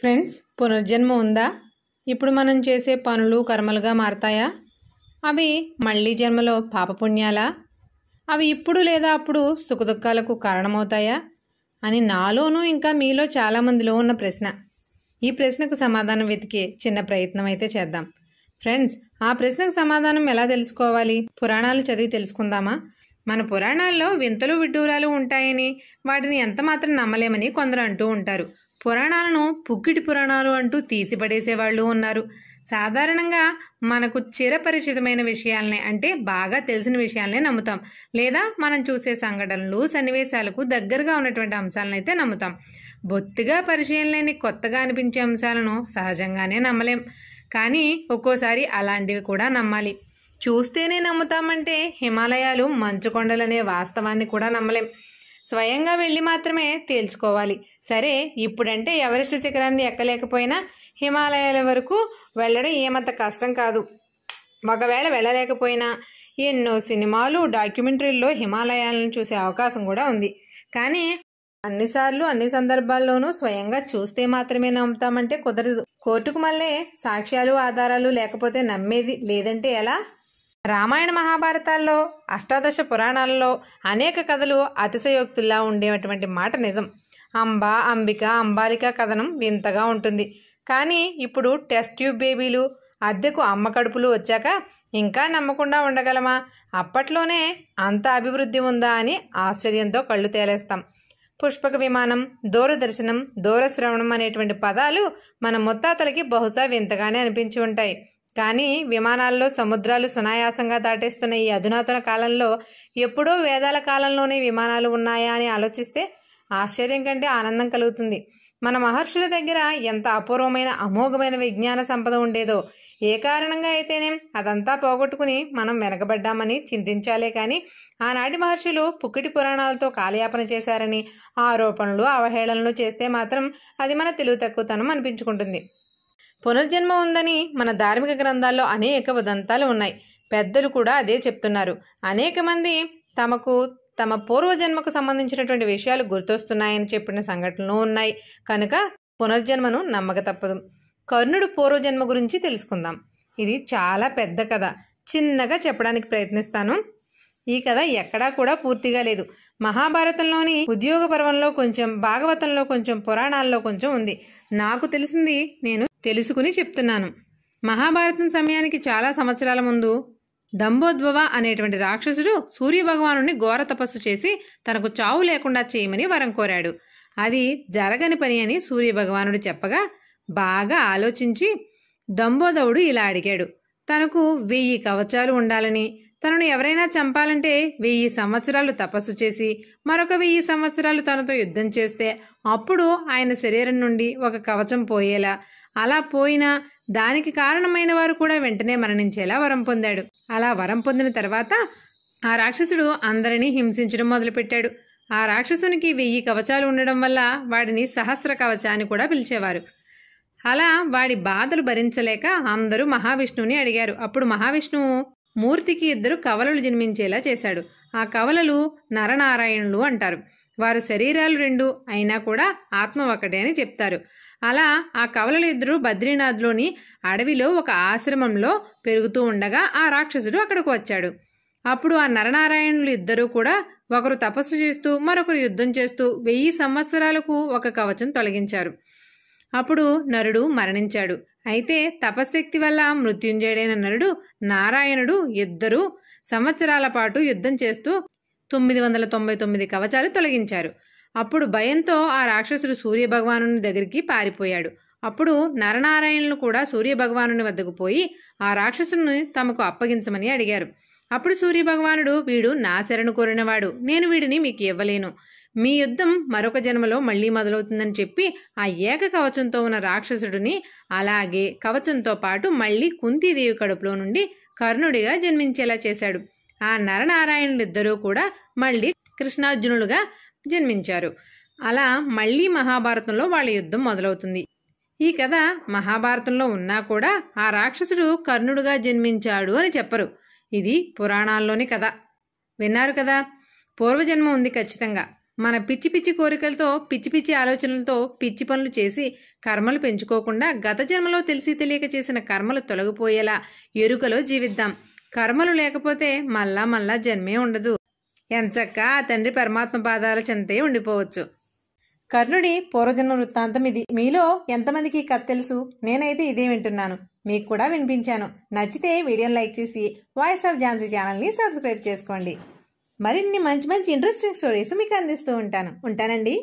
friends పునర్జన్మ ఉందా ఇప్పుడు మనం చేసే పనులు కర్మలుగా మారతాయా అవి మళ్ళీ జన్మలో పాపపుణ్యాలా అవి ఇప్పుడు లేదా అప్పుడు సుఖదుఖాలకు కారణమవుతాయా అని నాలోనూ ఇంకా మీలో చాలామందిలో ఉన్న ప్రశ్న ఈ ప్రశ్నకు సమాధానం వెతికే చిన్న ప్రయత్నం అయితే చేద్దాం ఫ్రెండ్స్ ఆ ప్రశ్నకు సమాధానం ఎలా తెలుసుకోవాలి పురాణాలు చదివి తెలుసుకుందామా మన పురాణాల్లో వింతలు విడ్డూరాలు ఉంటాయని వాటిని ఎంతమాత్రం నమ్మలేమని కొందరు అంటూ ఉంటారు పురాణాలను పుక్కిటి పురాణాలు అంటూ తీసిపడేసేవాళ్ళు ఉన్నారు సాధారణంగా మనకు చిరపరిచితమైన విషయాలనే అంటే బాగా తెలిసిన విషయాలనే నమ్ముతాం లేదా మనం చూసే సంఘటనలు సన్నివేశాలకు దగ్గరగా ఉన్నటువంటి అంశాలను అయితే నమ్ముతాం బొత్తిగా పరిచయం లేని కొత్తగా అనిపించే అంశాలను సహజంగానే నమ్మలేం కానీ ఒక్కోసారి అలాంటివి కూడా నమ్మాలి చూస్తేనే నమ్ముతామంటే హిమాలయాలు మంచు వాస్తవాన్ని కూడా నమ్మలేం స్వయంగా వెళ్ళి మాత్రమే తేల్చుకోవాలి సరే ఇప్పుడంటే ఎవరెస్ట్ శిఖరాన్ని ఎక్కలేకపోయినా హిమాలయాల వరకు వెళ్ళడం ఏమంత కష్టం కాదు ఒకవేళ వెళ్ళలేకపోయినా ఎన్నో సినిమాలు డాక్యుమెంటరీల్లో హిమాలయాలను చూసే అవకాశం కూడా ఉంది కానీ అన్నిసార్లు అన్ని సందర్భాల్లోనూ స్వయంగా చూస్తే మాత్రమే నమ్ముతామంటే కుదరదు కోర్టుకు మళ్ళీ సాక్ష్యాలు ఆధారాలు లేకపోతే నమ్మేది లేదంటే ఎలా రామాయణ మహాభారతాల్లో అష్టాదశ పురాణాలలో అనేక కథలు అతిశయోక్తుల్లా ఉండేటువంటి మాట నిజం అంబ అంబిక అంబాలిక కథనం వింతగా ఉంటుంది కానీ ఇప్పుడు టెస్ట్ ట్యూబ్ బేబీలు అద్దెకు అమ్మ కడుపులు వచ్చాక ఇంకా నమ్మకుండా ఉండగలమా అప్పట్లోనే అంత అభివృద్ధి ఉందా అని ఆశ్చర్యంతో కళ్ళు తేలేస్తాం పుష్పక విమానం దూరదర్శనం దూరశ్రవణం అనేటువంటి పదాలు మన ముత్తాతలకి బహుశా వింతగానే అనిపించి ఉంటాయి కానీ విమానాల్లో సముద్రాలు సునాయాసంగా దాటేస్తున్న ఈ అధునాతన కాలంలో ఎప్పుడో వేదాల కాలంలోనే విమానాలు ఉన్నాయా అని ఆలోచిస్తే ఆశ్చర్యం కంటే ఆనందం కలుగుతుంది మన మహర్షుల దగ్గర ఎంత అపూర్వమైన అమోఘమైన విజ్ఞాన సంపద ఉండేదో ఏ కారణంగా అయితేనే అదంతా పోగొట్టుకుని మనం వెనకబడ్డామని చింతించాలే కానీ ఆనాటి మహర్షులు పుక్కిటి పురాణాలతో కాలయాపన చేశారని ఆరోపణలు అవహేళనలు చేస్తే మాత్రం అది మన తెలివి తక్కువతనం అనిపించుకుంటుంది పునర్జన్మ ఉందని మన ధార్మిక గ్రంథాల్లో అనేక ఉదంతాలు ఉన్నాయి పెద్దలు కూడా అదే చెప్తున్నారు అనేక మంది తమకు తమ పూర్వజన్మకు సంబంధించినటువంటి విషయాలు గుర్తొస్తున్నాయని చెప్పిన సంఘటనలు ఉన్నాయి కనుక పునర్జన్మను నమ్మక తప్పదు కర్ణుడు పూర్వజన్మ గురించి తెలుసుకుందాం ఇది చాలా పెద్ద కథ చిన్నగా చెప్పడానికి ప్రయత్నిస్తాను ఈ కథ ఎక్కడా కూడా పూర్తిగా లేదు మహాభారతంలోని ఉద్యోగ పర్వంలో కొంచెం భాగవతంలో కొంచెం పురాణాల్లో కొంచెం ఉంది నాకు తెలిసింది నేను తెలుసుకుని చెప్తున్నాను మహాభారతం సమయానికి చాలా సంవత్సరాల ముందు దంబోద్భవ అనేటువంటి రాక్షసుడు సూర్యభగవాను ఘోర తపస్సు చేసి తనకు చావు లేకుండా చేయమని వరం కోరాడు అది జరగని పని అని సూర్యభగవానుడు చెప్పగా బాగా ఆలోచించి దంబోదవుడు ఇలా అడిగాడు తనకు వెయ్యి కవచాలు ఉండాలని తనను ఎవరైనా చంపాలంటే వెయ్యి సంవత్సరాలు తపస్సు చేసి మరొక వెయ్యి సంవత్సరాలు తనతో యుద్ధం చేస్తే అప్పుడు ఆయన శరీరం నుండి ఒక కవచం పోయేలా అలా పోయినా దానికి కారణమైన వారు కూడా వెంటనే మరణించేలా వరం పొందాడు అలా వరం పొందిన తర్వాత ఆ రాక్షసుడు అందరినీ హింసించడం మొదలుపెట్టాడు ఆ రాక్షసునికి వెయ్యి కవచాలు ఉండడం వల్ల వాడిని సహస్ర కవచాన్ని కూడా పిలిచేవారు అలా వాడి బాధలు భరించలేక అందరూ మహావిష్ణువుని అడిగారు అప్పుడు మహావిష్ణువు మూర్తికి ఇద్దరు కవలలు జన్మించేలా చేశాడు ఆ కవలలు నరనారాయణులు అంటారు వారు శరీరాలు రెండు అయినా కూడా ఆత్మ ఒకటే అని చెప్తారు అలా ఆ కవలలు ఇద్దరు బద్రీనాథ్లోని అడవిలో ఒక ఆశ్రమంలో పెరుగుతూ ఉండగా ఆ రాక్షసుడు అక్కడికి వచ్చాడు అప్పుడు ఆ నరనారాయణులు ఇద్దరూ కూడా ఒకరు తపస్సు చేస్తూ మరొకరు యుద్ధం చేస్తూ వెయ్యి సంవత్సరాలకు ఒక కవచం తొలగించారు అప్పుడు నరుడు మరణించాడు అయితే తపశక్తి వల్ల మృత్యుంజయుడైన నరుడు నారాయణుడు ఇద్దరూ సంవత్సరాల పాటు యుద్ధం చేస్తూ తొమ్మిది వందల తొంభై తొమ్మిది కవచాలు తొలగించారు అప్పుడు భయంతో ఆ రాక్షసుడు సూర్యభగవాను దగ్గరికి పారిపోయాడు అప్పుడు నరనారాయణులు కూడా సూర్యభగవాను వద్దకు పోయి ఆ రాక్షసుని తమకు అప్పగించమని అడిగారు అప్పుడు సూర్యభగవానుడు వీడు నా శరణు కోరినవాడు నేను వీడిని మీకు ఇవ్వలేను మీ యుద్ధం మరొక జన్మలో మళ్ళీ మొదలవుతుందని చెప్పి ఆ ఏక కవచంతో ఉన్న రాక్షసుడిని అలాగే కవచంతో పాటు మళ్ళీ కుంతీదేవి కడుపులో నుండి కర్ణుడిగా జన్మించేలా చేశాడు ఆ నరనారాయణుడిద్దరూ కూడా మళ్ళీ కృష్ణార్జునులుగా జన్మించారు అలా మళ్ళీ మహాభారతంలో వాళ్ళ యుద్ధం మొదలవుతుంది ఈ కథ మహాభారతంలో ఉన్నా కూడా ఆ రాక్షసుడు కర్ణుడుగా జన్మించాడు అని చెప్పరు ఇది పురాణాల్లోని కథ విన్నారు కదా పూర్వజన్మ ఉంది ఖచ్చితంగా మన పిచ్చి పిచ్చి కోరికలతో పిచ్చి పిచ్చి ఆలోచనలతో పిచ్చి పనులు చేసి కర్మలు పెంచుకోకుండా గత జన్మలో తెలిసి తెలియక చేసిన కర్మలు తొలగిపోయేలా ఎరుకలో జీవిద్దాం కర్మలు లేకపోతే మళ్ళా మళ్ళా జన్మే ఉండదు ఎంచక్క ఆ తండ్రి పరమాత్మ పాదాల చెంతే ఉండిపోవచ్చు కర్ణుడి పూర్వజన్మ వృత్తాంతం ఇది మీలో ఎంతమందికి కథ తెలుసు నేనైతే ఇదే వింటున్నాను మీకు కూడా వినిపించాను నచ్చితే వీడియోని లైక్ చేసి వాయిస్ ఆఫ్ ఝాన్సీ ఛానల్ని సబ్స్క్రైబ్ చేసుకోండి మరిన్ని మంచి మంచి ఇంట్రెస్టింగ్ స్టోరీస్ మీకు అందిస్తూ ఉంటాను ఉంటానండి